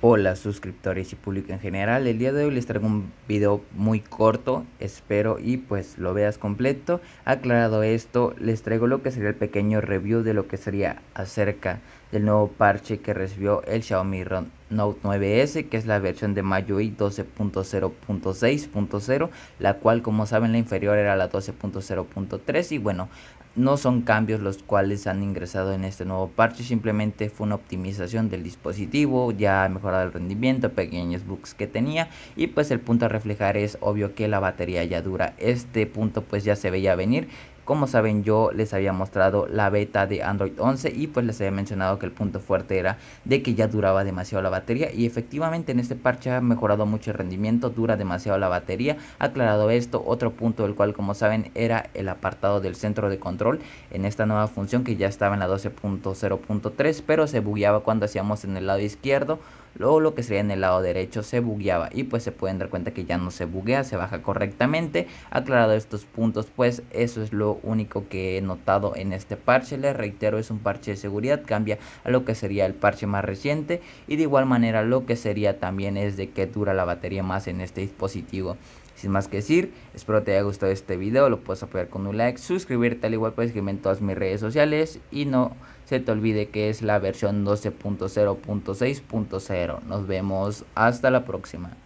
Hola suscriptores y público en general, el día de hoy les traigo un video muy corto, espero y pues lo veas completo. Aclarado esto, les traigo lo que sería el pequeño review de lo que sería acerca del nuevo parche que recibió el Xiaomi Note 9S, que es la versión de MyUI 12.0.6.0, la cual como saben la inferior era la 12.0.3 y bueno, no son cambios los cuales han ingresado en este nuevo parche, simplemente fue una optimización del dispositivo, ya ha mejorado el rendimiento, pequeños bugs que tenía y pues el punto a reflejar es obvio que la batería ya dura. Este punto pues ya se veía venir como saben yo les había mostrado la beta de Android 11 y pues les había mencionado que el punto fuerte era de que ya duraba demasiado la batería y efectivamente en este parche ha mejorado mucho el rendimiento, dura demasiado la batería. Aclarado esto, otro punto del cual como saben era el apartado del centro de control en esta nueva función que ya estaba en la 12.0.3 pero se bugueaba cuando hacíamos en el lado izquierdo Luego lo que sería en el lado derecho se bugueaba y pues se pueden dar cuenta que ya no se buguea, se baja correctamente. Aclarado estos puntos pues eso es lo único que he notado en este parche. Les reitero es un parche de seguridad, cambia a lo que sería el parche más reciente y de igual manera lo que sería también es de que dura la batería más en este dispositivo. Sin más que decir, espero te haya gustado este video, lo puedes apoyar con un like, suscribirte al igual puedes seguirme en todas mis redes sociales y no se te olvide que es la versión 12.0.6.0. Nos vemos hasta la próxima.